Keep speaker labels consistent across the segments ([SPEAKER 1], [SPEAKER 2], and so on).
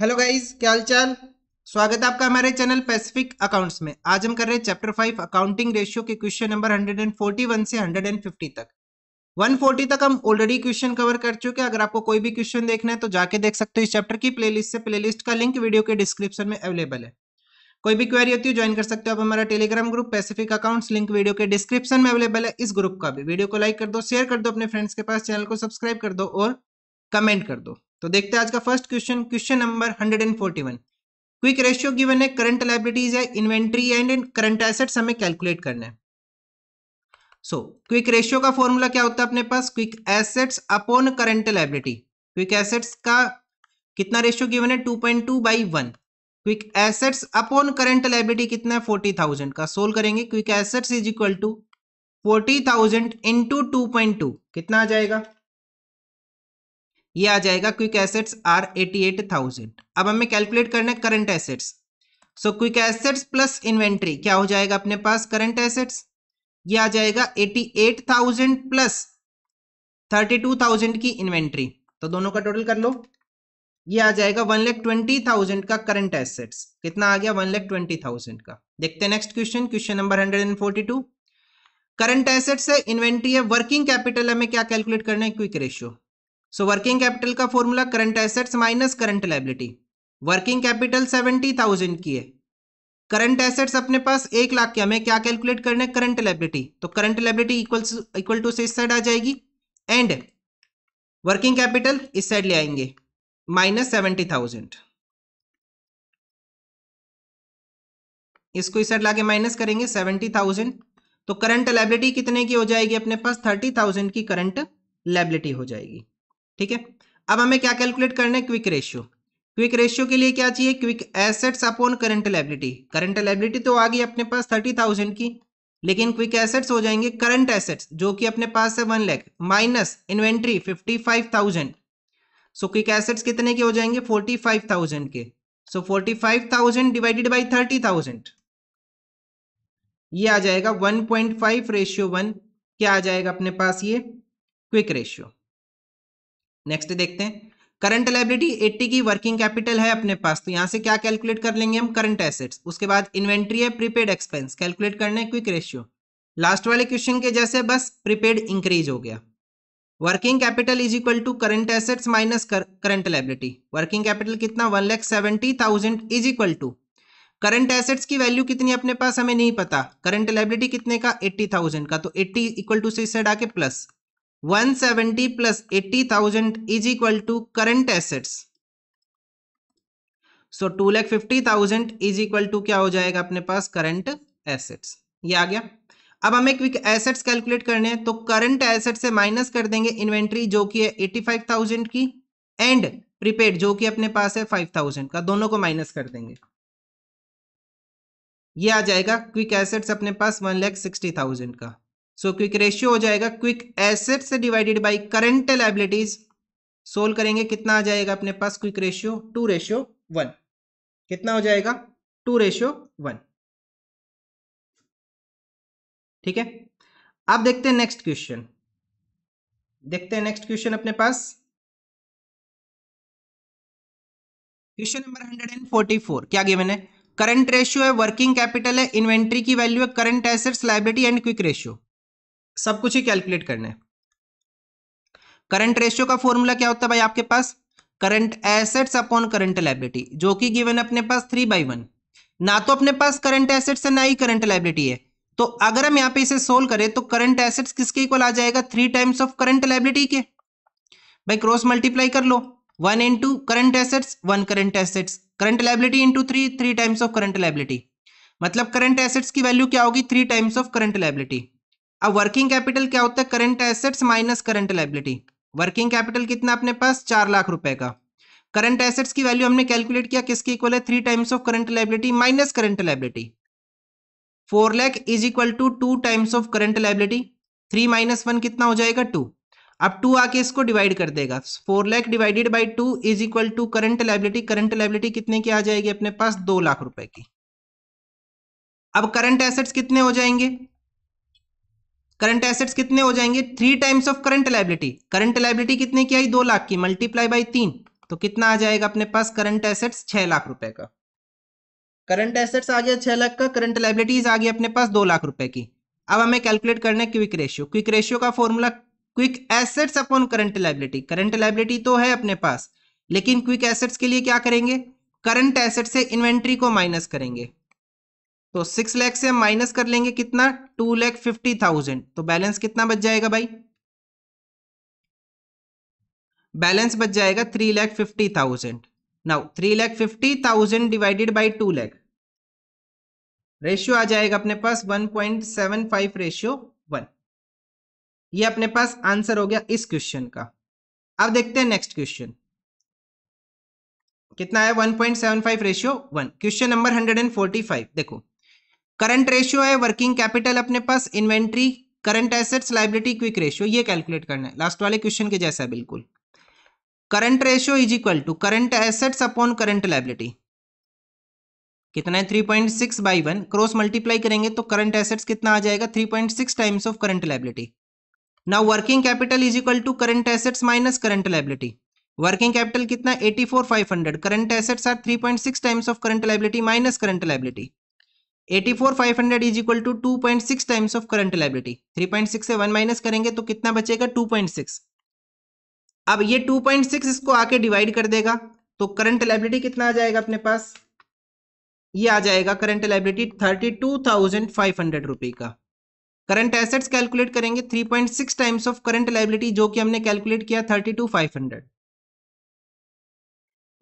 [SPEAKER 1] Hello guys क्या हाल चाल स्वागत है आपका हमारे चैनल पैसिफिक अकाउंट्स में आज हम कर रहे हैं चैप्टर फाइव अकाउंटिंग रेशियो के क्वेश्चन नंबर 141 से 150 तक 140 तक हम ऑलरेडी क्वेश्चन कवर कर चुके हैं अगर आपको कोई भी क्वेश्चन देखना है तो जाके देख सकते हो इस चैप्टर की प्लेलिस्ट से प्लेलिस्ट का लिंक वीडियो के डिस्क्रिप्शन में अवेलेबल है कोई भी क्वेरी होती है ज्वाइन कर सकते हो आप हमारा Telegram group Pacific accounts link video के डिस्क्रिप्शन में अवेलेबल है इस ग्रुप का भी वीडियो को लाइक कर दो शेयर कर दो अपने फ्रेंड्स के पास चैनल को सब्सक्राइब कर दो और कमेंट कर दो तो देखते हैं आज का first question question number 141 quick ratio given है करंट लाइबिलिटीज है इन्वेंट्री एंड करंट एसेट्स हमें कैलकुलेट करना है सो क्विक रेशियो का फॉर्मूला क्या होता है अपने पास quick assets upon current liability quick assets का कितना रेशियो गिवन है 2.2 point two by one quick assets upon current liability कितना है 40,000 का सोल्व करेंगे quick assets is equal to 40,000 into 2.2 कितना आ जाएगा ये आ जाएगा quick assets are eighty eight thousand अब हमें कैलकुलेट करना है current assets so quick assets plus inventory क्या हो जाएगा अपने पास करंट एसेट्स ये आ जाएगा eighty eight thousand plus thirty two thousand की इन्वेंट्री तो दोनों का टोटल कर लो ये आ जाएगा वन लैख ट्वेंटी थाउजेंड का करंट एसेट्स कितना आ गया वन लैख ट्वेंटी थाउजेंड का देखते हैं next question question number hundred and forty two current assets है इन्वेंट्री है वर्किंग कैपिटल हमें क्या कैलकुलेट करना है quick ratio so working capital का formula current assets minus current liability working capital seventy thousand की है करंट एसेट्स अपने पास एक लाख की हमें क्या कैलकुलेट करना है करंट लाइबिलिटी तो current liability equal equal to से इस साइड आ जाएगी एंड वर्किंग कैपिटल इस साइड ले आएंगे माइनस सेवेंटी थाउजेंड इसको इस साइड लाके माइनस करेंगे सेवेंटी थाउजेंड तो करंट लाइबिलिटी कितने की हो जाएगी अपने पास थर्टी थाउजेंड की करंट लाइबिलिटी हो जाएगी ठीक है अब हमें क्या कैलकुलेट करना है क्विक रेशियो क्विक रेशियो के लिए क्या चाहिए quick assets upon current liability current liability तो आ गई अपने पास थर्टी थाउजेंड की लेकिन क्विक एसेट्स हो जाएंगे करंट एसेट्स जो कि अपने पास है one lakh minus inventory fifty five thousand so quick assets कितने के हो जाएंगे फोर्टी फाइव थाउजेंड के so forty five thousand divided by thirty thousand ये आ जाएगा one point five ratio one क्या आ जाएगा अपने पास ये क्विक रेशियो नेक्स्ट देखते हैं करंट लाइबिलिटी एट्टी की वर्किंग कैपिटल है अपने पास तो यहाँ से क्या कैलकुलेट कर लेंगे हम करंट एसेट्स उसके बाद इन्वेंट्री है प्रीपेड एक्सपेंस कैलकुलेट करने है क्विक रेशियो लास्ट वाले क्वेश्चन के जैसे बस प्रीपेड इंक्रीज हो गया working capital is equal to current assets minus current liability working capital कितना one lakh seventy thousand is equal to current assets की वैल्यू कितनी अपने पास हमें नहीं पता करंट लाइबिलिटी कितने का एट्टी थाउजेंड का तो एट्टी इक्वल टू से इस आके plus 170 plus 80,000 is equal to current assets. So two lakh fifty thousand is equal to क्या हो जाएगा अपने पास करंट एसेट्स ये आ गया अब हमें क्विक एसेट्स कैलकुलेट करने हैं तो करंट एसेट से माइनस कर देंगे इन्वेंट्री जो कि है एटी फाइव थाउजेंड की एंड प्रीपेड जो कि अपने पास है फाइव थाउजेंड का दोनों को माइनस कर देंगे ये आ जाएगा क्विक एसेट्स अपने पास वन लैख सिक्सटी थाउजेंड का सो क्विक रेशियो हो जाएगा क्विक एसेट से divided by current liabilities solve करेंगे कितना आ जाएगा अपने पास quick ratio two ratio one कितना हो जाएगा टू रेशियो वन ठीक है अब देखते हैं नेक्स्ट क्वेश्चन देखते हैं नेक्स्ट क्वेश्चन अपने पास question number hundred and forty four क्या गिवन है करंट रेशियो है वर्किंग कैपिटल है इन्वेंट्री की वैल्यू है current assets liability and quick ratio सब कुछ ही कैलकुलेट करना है करंट रेशियो का फॉर्मूला क्या होता है भाई आपके पास current assets upon current liability जो कि गिवन अपने पास थ्री बाई वन ना तो अपने पास करंट एसेट्स है ना ही करंट लाइबिलिटी है तो अगर हम यहां पे इसे सोल्व करें तो करंट एसेट्स किसके इक्वल आ जाएगा three times of current liability के भाई क्रॉस मल्टीप्लाई कर लो one into current assets one current assets current liability into three three times of current liability मतलब करंट एसेट्स की वैल्यू क्या होगी three times of current liability अब working capital क्या होता है current assets minus current liability working capital कितना अपने पास चार लाख रुपए का करंट एसेट्स की वैल्यू हमने कैलकुलेट किया किसके इक्वल है three times of current liability minus current liability four lakh is equal to two times of current liability three minus one कितना हो जाएगा टू अब टू आके इसको डिवाइड कर देगा four lakh divided by two is equal to current liability current liability कितने की आ जाएगी अपने पास दो लाख रुपए की अब करंट एसेट्स कितने हो जाएंगे करंट एसेट्स कितने हो जाएंगे three times of current liability current liability कितने की आई दो लाख की मल्टीप्लाई बाई तीन तो कितना आ जाएगा अपने पास करंट एसेट्स छह लाख रुपए का करंट एसेट्स आ गया छह लाख का करंट लाइबिलिटीज आ गई अपने पास दो लाख रुपए की अब हमें कैलकुलेट करना है क्विक रेशियो क्विक रेशियो का formula quick assets upon current liability current liability तो है अपने पास लेकिन क्विक एसेट्स के लिए क्या करेंगे करंट एसेट से इन्वेंट्री को माइनस करेंगे तो सिक्स लैख से हम माइनस कर लेंगे कितना टू लैख फिफ्टी थाउजेंड तो बैलेंस कितना बच जाएगा भाई बैलेंस बच जाएगा three lakh fifty thousand now three lakh fifty thousand divided by two lakh ratio आ जाएगा अपने पास one point seven five ratio one ये अपने पास आंसर हो गया इस क्वेश्चन का अब देखते हैं नेक्स्ट क्वेश्चन कितना है one point seven five ratio one question number hundred and forty five देखो करंट रेशियो है वर्किंग कैपिटल अपने पास inventory current assets liability quick ratio ये कैलकुलेट करना है लास्ट वाले क्वेश्चन के जैसा है बिल्कुल current ratio is equal to current assets upon current liability कितना है three point six by one cross multiply करेंगे तो करंट एसेट्स कितना आ जाएगा three point six times of current liability now working capital is equal to current assets minus current liability working capital कितना eighty four five hundred current assets are three point six times of current liability minus current liability 84 500 is equal to 2.6 times of current liability 3.6 से 1 minus करेंगे तो कितना बचेगा 2.6 अब ये 2.6 इसको आके डिवाइड कर देगा तो करंट लाइबिलिटी कितना आ जाएगा अपने पास ये आ जाएगा current liability thirty two thousand five hundred rupee का करंट एसेट्स कैलकुलेट करेंगे three point six times of current liability जो कि हमने कैलकुलेट किया थर्टी टू फाइव हंड्रेड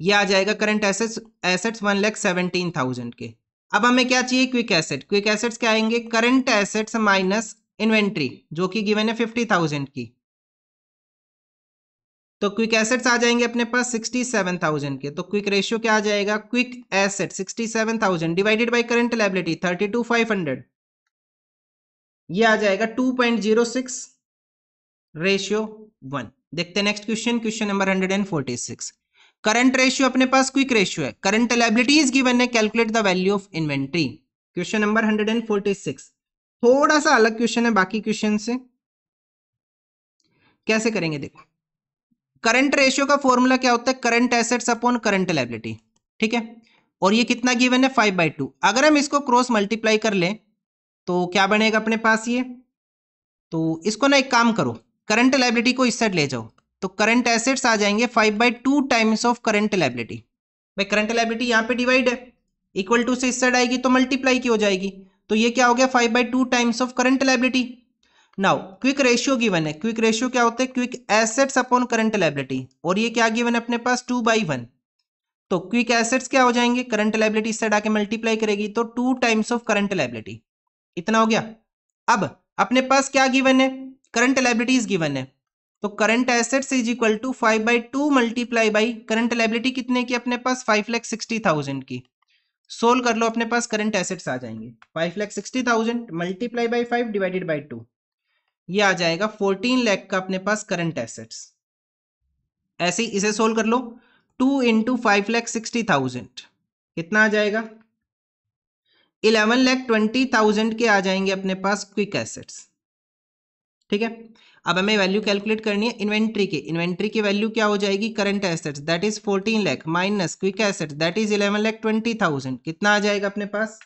[SPEAKER 1] ये आ जाएगा current assets assets one lakh seventeen thousand के अब हमें क्या चाहिए क्विक एसेट क्विक एसेट्स क्या आएंगे करंट एसेट्स माइनस इन्वेंट्री जो कि गिवन है फिफ्टी थाउजेंड की तो क्विक एसेट्स आ जाएंगे अपने पास सिक्सटी सेवन थाउजेंड के तो क्विक रेशियो क्या आ जाएगा quick asset sixty seven thousand divided by current liability thirty two five hundred ये आ जाएगा two point zero six ratio one देखते next question question number hundred and forty six current ratio अपने पास quick ratio है current is given है calculate the value of inventory question number 146 थोड़ा सा अलग क्वेश्चन है बाकी क्वेश्चन से कैसे करेंगे देखो करंट रेशियो का फॉर्मूला क्या होता है current assets upon current liability ठीक है और ये कितना गिवन है फाइव बाई टू अगर हम इसको क्रॉस मल्टीप्लाई कर ले तो क्या बनेगा अपने पास ये तो इसको ना एक काम करो करंट लाइबिलिटी को इस साइड ले जाओ तो करंट एसेट्स आ जाएंगे five by two times of current liability भाई करंट लाइबिलिटी यहाँ पे डिवाइड है इक्वल टू से इस साइड आएगी तो मल्टीप्लाई की हो जाएगी तो ये क्या हो गया five by two times of current liability now quick ratio given है क्विक रेशियो क्या होता है quick assets upon current liability और ये क्या गिवन है अपने पास टू बाई वन तो क्विक एसेट्स क्या हो जाएंगे करंट लाइबिलिटी इस साइड आके मल्टीप्लाई करेगी तो two times of current liability इतना हो गया अब अपने पास क्या गिवन है करंट लाइबिलिटीज गिवन है तो current assets is equal to five by two multiply by current liability कितने की अपने पास फाइव लैख सिक्सटी थाउजेंड की सोल्व कर लो अपने पास करंट एसेट्स आ जाएंगे five lakh sixty thousand multiply by five divided by two ये आ जाएगा फोर्टीन लैख का अपने पास करंट एसेट्स ऐसे ही इसे सोल्व कर लो two into five lakh sixty thousand कितना आ जाएगा इलेवन लैख ट्वेंटी थाउजेंड के आ जाएंगे अपने पास क्विक एसेट्स ठीक है अब हमें वैल्यू कैलकुलेट करनी है इन्वेंट्री की इन्वेंट्री की वैल्यू क्या हो जाएगी current assets that is fourteen lakh minus quick assets that is eleven lakh twenty thousand कितना आ जाएगा अपने पास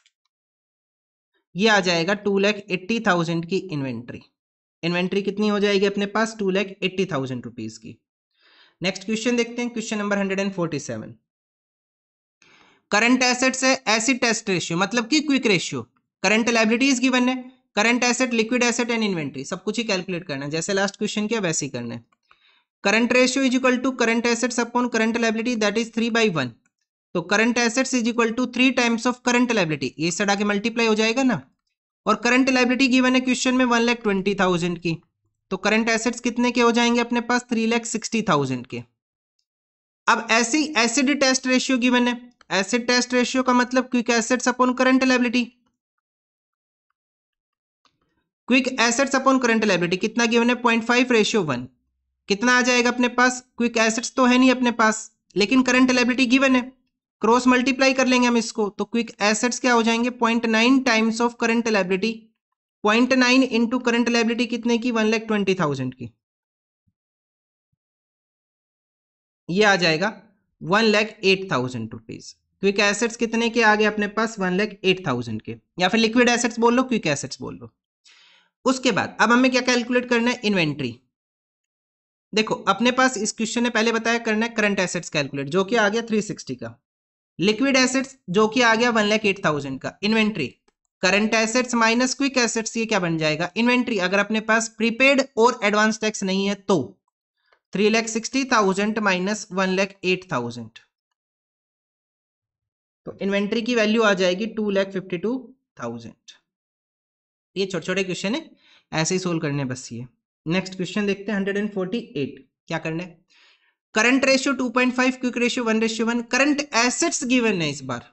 [SPEAKER 1] ये आ जाएगा टू लैख एट्टी थाउजेंड की इन्वेंट्री इन्वेंट्री कितनी हो जाएगी अपने पास two lakh eighty thousand rupees की नेक्स्ट क्वेश्चन देखते हैं question number hundred and forty seven current assets है एसिड टेस्ट रेशियो मतलब कि quick ratio current liabilities given है current asset liquid asset and inventory सब कुछ ही कैलकुलेट करना है जैसे लास्ट क्वेश्चन किया वैसे ही करना है current ratio is equal to current asset upon current liability that is three by one तो current assets is equal to three times of current liability ये सड़ा के मल्टीप्लाई हो जाएगा ना और करंट लाइबिलिटी गिवन है क्वेश्चन में वन लैख ट्वेंटी थाउजेंड की तो करंट एसेट्स कितने के हो जाएंगे अपने पास थ्री लैख सिक्सटी थाउजेंड के अब ऐसी एसिड टेस्ट रेशियो गिवन है एसिड टेस्ट रेशियो का मतलब quick assets upon current liability quick assets upon current liability कितना गिवन है पॉइंट फाइव रेशियो वन कितना आ जाएगा अपने पास क्विक एसेट्स तो है नहीं अपने पास लेकिन करंट लाइब्रेटी गिवन है क्रॉस मल्टीप्लाई कर लेंगे हम इसको तो क्विक एसेट्स क्या हो जाएंगे point nine times of current liability point nine into current liability कितने की वन लैख ट्वेंटी थाउजेंड की ये आ जाएगा one lakh eight thousand rupees quick assets कितने के आ गए अपने पास वन लैख एट थाउजेंड के या फिर लिक्विड एसेट्स बोल लो क्विक एसेट्स बोल लो उसके बाद अब हमें क्या कैलकुलेट करना है इन्वेंट्री देखो अपने पास इस क्वेश्चन ने पहले बताया करना है करंट एसेट्स कैलकुलेट जो कि आ गया 360 का लिक्विड एसेट्स जो कि आ गया वन लैख एट थाउजेंड का inventory current assets minus quick assets ये क्या बन जाएगा इन्वेंट्री अगर अपने पास प्रीपेड और एडवांस टैक्स नहीं है तो three lakh sixty thousand minus one lakh eight thousand तो इन्वेंट्री की वैल्यू आ जाएगी two lakh fifty two thousand ये छोटे छोटे क्वेश्चन है ऐसे ही सोल्व करने बस ये नेक्स्ट क्वेश्चन देखते हैं 148 क्या करने current ratio 2.5 quick ratio one ratio one current assets given है इस बार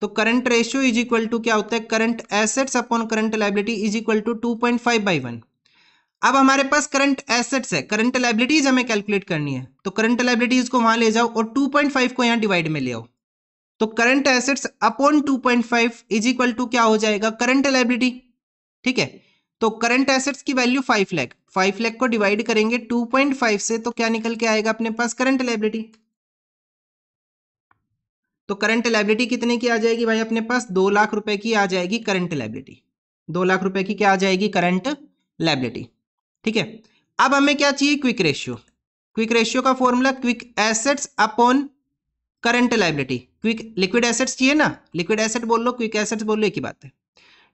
[SPEAKER 1] तो current ratio is equal to क्या होता है current assets upon current liability is equal to two point five by one अब हमारे पास करंट एसेट्स है करंट लाइबिलिटीज हमें कैलकुलेट करनी है तो करंट लाइबिलिटीज को वहां ले जाओ और 2.5 को यहाँ डिवाइड में ले आओ तो current assets upon 2.5 is equal to क्या हो जाएगा करंट लाइबिलिटी ठीक है तो करंट एसेट्स की value five lakh five lakh को डिवाइड करेंगे टू पॉइंट फाइव से तो क्या निकल के आएगा अपने पास करंट लाइबिलिटी तो करंट लाइबिलिटी कितने की आ जाएगी भाई अपने पास दो लाख रुपए की आ जाएगी करंट लाइबिलिटी दो लाख रुपए की क्या आ जाएगी करंट लाइबिलिटी ठीक है अब हमें क्या चाहिए क्विक रेशियो क्विक रेशियो का formula quick assets upon current liability quick liquid assets चाहिए ना लिक्विड एसेट बोल लो क्विक एसेट्स बोल लो एक ही बात है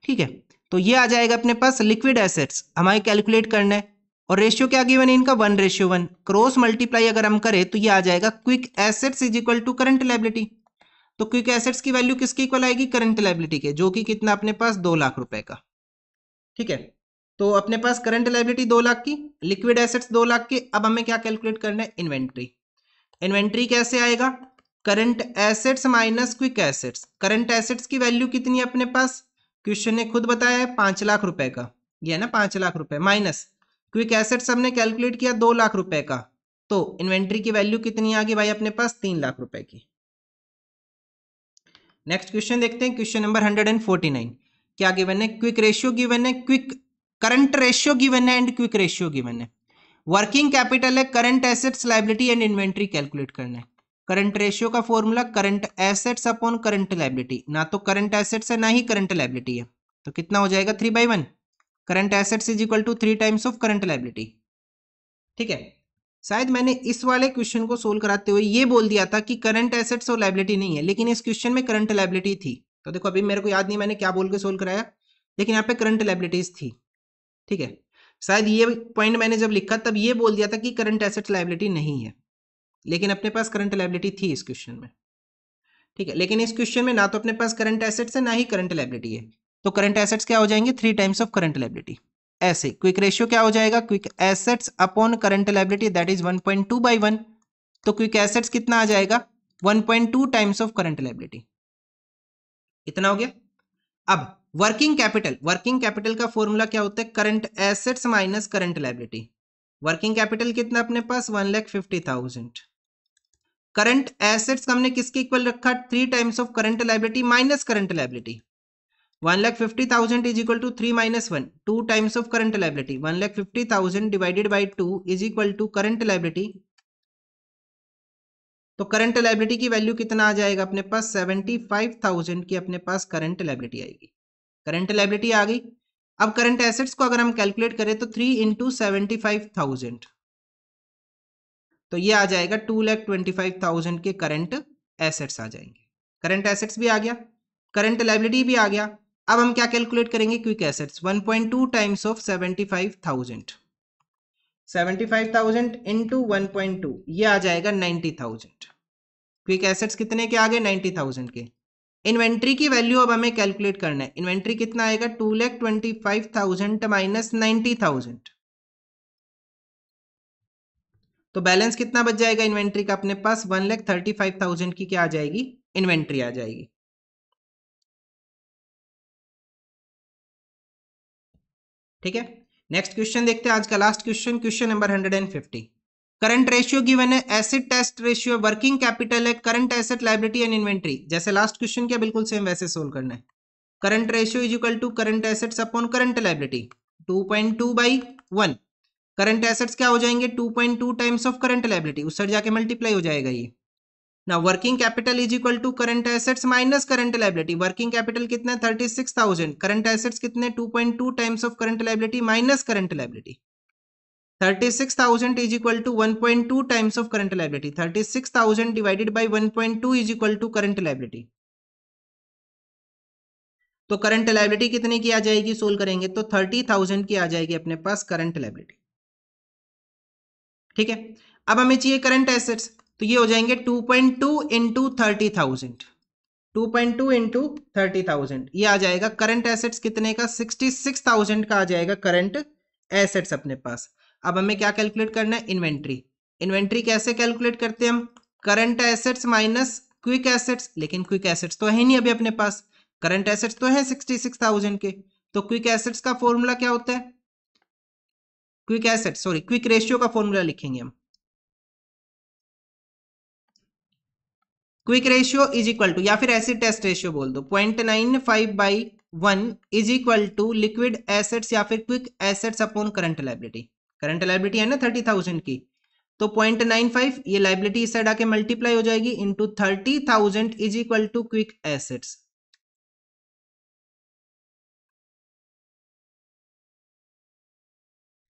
[SPEAKER 1] ठीक है तो ये आ जाएगा अपने पास लिक्विड एसेट्स हमारे कैलकुलेट करना है और रेशियो क्या गिवन है इनका one ratio one cross multiply अगर हम करें तो ये आ जाएगा quick assets is equal to current liability तो क्विक एसेट्स की वैल्यू किसके इक्वल आएगी करंट लाइबिलिटी के जो कि कितना अपने पास दो लाख रुपए का ठीक है तो अपने पास करंट लाइबिलिटी दो लाख की लिक्विड एसेट्स दो लाख के अब हमें क्या कैलकुलेट करना है इन्वेंट्री इन्वेंट्री कैसे आएगा current assets minus quick assets current assets की वैल्यू कितनी है अपने पास क्वेश्चन ने खुद बताया है पांच लाख रुपए का ये है ना पांच लाख रुपए माइनस क्विक एसेट हमने कैलकुलेट किया दो लाख रुपए का तो इन्वेंट्री की वैल्यू कितनी आ गई भाई अपने पास तीन लाख रुपए की नेक्स्ट क्वेश्चन देखते हैं question number hundred and forty nine क्या गिवन है क्विक रेशियो गिवन है क्विक करंट रेशियो गिवन है एंड क्विक रेशियो गिवन है वर्किंग कैपिटल है current assets liability and inventory calculate करना है करंट रेशियो का formula current assets upon current liability ना तो करंट एसेट्स है ना ही करंट लाइबिलिटी है तो कितना हो जाएगा three by one current assets is equal to three times of current liability ठीक है शायद मैंने इस वाले क्वेश्चन को सोल्व कराते हुए ये बोल दिया था कि करंट एसेट्स और लाइबिलिटी नहीं है लेकिन इस क्वेश्चन में करंट लाइबिलिटी थी तो देखो अभी मेरे को याद नहीं मैंने क्या बोल के सोल्व कराया लेकिन यहाँ पे करंट लाइबिलिटीज थी ठीक है शायद ये पॉइंट मैंने जब लिखा तब ये बोल दिया था कि करंट एसेट्स लाइबिलिटी नहीं है लेकिन अपने पास करंट लाइबिलिटी थी इस क्वेश्चन में ठीक है लेकिन इस क्वेश्चन में ना तो अपने पास करंट एसेट्स है ना ही करंट लाइबिलिटी है तो करंट एसेट्स क्या हो जाएंगे three times of current liability ऐसे क्विक रेशियो क्या हो जाएगा quick assets upon current liability that is one point two by one तो क्विक एसेट्स कितना आ जाएगा one point two times of current liability इतना हो गया अब वर्किंग कैपिटल वर्किंग कैपिटल का फॉर्मूला क्या होता है current assets minus current liability working capital कितना अपने पास one lakh fifty thousand current assets हमने किसके इक्वल रखा three times of current liability minus current liability one lakh fifty thousand is equal to three minus one two times of current liability one lakh fifty thousand divided by two is equal to current liability तो current liability की value कितना आ जाएगा अपने पास seventy five thousand की अपने पास current liability आएगी करंट लाइबिलिटी आ गई अब करंट एसेट्स को अगर हम कैलकुलेट करें तो three into seventy five thousand तो ये आ जाएगा two lakh twenty five thousand के करंट एसेट्स आ जाएंगे करंट एसेट्स भी आ गया करंट लाइबिलिटी भी आ गया अब हम क्या कैलकुलेट करेंगे quick assets one point two times of seventy five thousand seventy five thousand into one point two ये आ जाएगा नाइन्टी थाउजेंड क्विक एसेट्स कितने के आ गए नाइन्टी थाउजेंड के इन्वेंट्री की वैल्यू अब हमें कैलकुलेट करना है इन्वेंट्री कितना आएगा two lakh twenty five thousand minus ninety thousand तो बैलेंस कितना बच जाएगा इन्वेंट्री का अपने पास one lakh thirty five thousand की क्या आ जाएगी इन्वेंट्री आ जाएगी ठीक है नेक्स्ट क्वेश्चन देखते हैं आज का last question question number hundred and fifty current ratio given है acid test ratio working capital है current asset liability and inventory जैसे लास्ट क्वेश्चन क्या बिल्कुल सेम वैसे सोल्व करना है current ratio is equal to current assets upon current liability two point two by one current assets क्या हो जाएंगे 2.2 टाइम्स ऑफ करंट लाइबिलिटी उस जाके मल्टीप्लाई हो जाएगा ये ना working capital is equal to current assets minus current liability working capital कितना है thirty six thousand current assets कितने two point two times of current liability minus current liability thirty six thousand is equal to one point two times of current liability thirty six thousand divided by one point two is equal to current liability तो current liability कितने की आ जाएगी solve करेंगे तो thirty thousand की आ जाएगी अपने पास करंट लाइबिलिटी ठीक है अब हमें चाहिए करंट एसेट्स तो ये हो जाएंगे two point two into thirty thousand two point two into thirty thousand ये आ जाएगा करंट एसेट्स कितने का सिक्सटी सिक्स थाउजेंड का आ जाएगा करंट एसेट्स अपने पास अब हमें क्या कैलकुलेट करना है इन्वेंट्री इन्वेंट्री कैसे कैलकुलेट करते हैं हम current assets minus quick assets लेकिन क्विक एसेट्स तो है नहीं अभी अपने पास करंट एसेट्स तो है सिक्सटी सिक्स थाउजेंड के तो क्विक एसेट्स का फॉर्मूला क्या होता है quick asset sorry quick ratio का फॉर्मूला लिखेंगे हम quick ratio is equal to या फिर एसिड टेस्ट रेशियो बोल दो point nine five by one is equal to liquid assets या फिर quick assets upon current liability current liability है ना थर्टी थाउजेंड की तो पॉइंट नाइन फाइव ये लाइबिलिटी इस साइड आके मल्टीप्लाई हो जाएगी into thirty thousand is equal to quick assets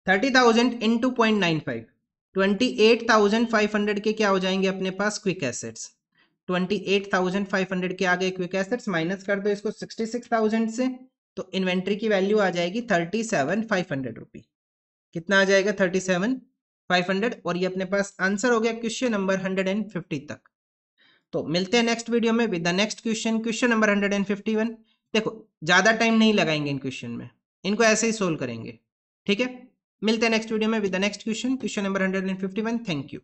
[SPEAKER 1] thirty thousand into point nine five twenty eight thousand five hundred के क्या हो जाएंगे अपने पास quick assets twenty eight thousand five hundred के आ गए क्विक एसेट्स माइनस कर दो इसको सिक्सटी सिक्स थाउजेंड से तो इन्वेंट्री की वैल्यू आ जाएगी thirty seven five hundred rupee कितना आ जाएगा थर्टी सेवन फाइव हंड्रेड और ये अपने पास आंसर हो गया question number hundred and fifty तक तो मिलते हैं नेक्स्ट वीडियो में with the next question question number hundred and fifty one देखो ज़्यादा टाइम नहीं लगाएंगे इन क्वेश्चन में इनको ऐसे ही सोल्व करेंगे ठीक है मिलते हैं नेक्स्ट वीडियो में with next question question number hundred and fifty one thank you